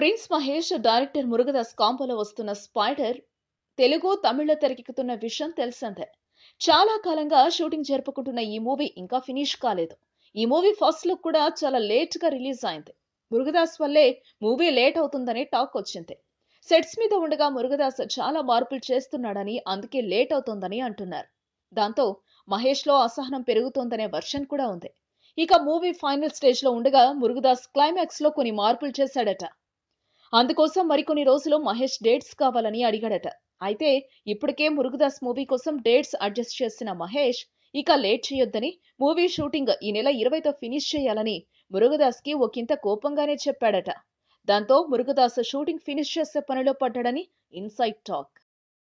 prince Mahesh director Murugadoss కాంబోలో వస్తున్న Spyder Telugu తమిళ తెరకెక్కుతున్న విషయం తెలిసిందే చాలా కాలంగా షూటింగ్ జరుపుకుంటున్న ఈ మూవీ ఇంకా ఫినిష్ కాలేదు ఈ మూవీ ఫస్ట్ లుక్ కూడా చాలా లేట్ గా రిలీజ్ అయింది మురుగదాస్ వల్లే మూవీ లేట్ అవుతుందని టాక్ వచ్చింది సెట్స్ మీద ఉండగా మురుగదాస్ చాలా మార్పులు చేస్తున్నాడని అందుకే లేట్ అవుతోందని అంటున్నారు దాంతో మహేష్ లో అసహనం పెరుగుతోందనే వర్షన్ కూడా ఉంది ఇక మూవీ ఫైనల్ స్టేజ్ లో ఉండగా మురుగదాస్ క్లైమాక్స్ లో కొన్ని మార్పులు చేశాడట అందుకోసం మరికొన్ని రోజులు మహేష్ డేట్స్ కావాలని అడిగాడట అయితే ఇప్పటికే మురుగదాస్ మూవీ కోసం డేట్స్ అడ్జస్ట్ చేసిన మహేష్ ఇక లేట్ చేయొద్దని మూవీ షూటింగ్ ఈ నెల ఇరవైతో ఫినిష్ చేయాలని మురుగదాస్ కి ఒకంత కోపంగానే చెప్పాడట దాంతో మురుగదాస్ షూటింగ్ ఫినిష్ చేసే పనిలో పడ్డాడని ఇన్సైడ్ టాక్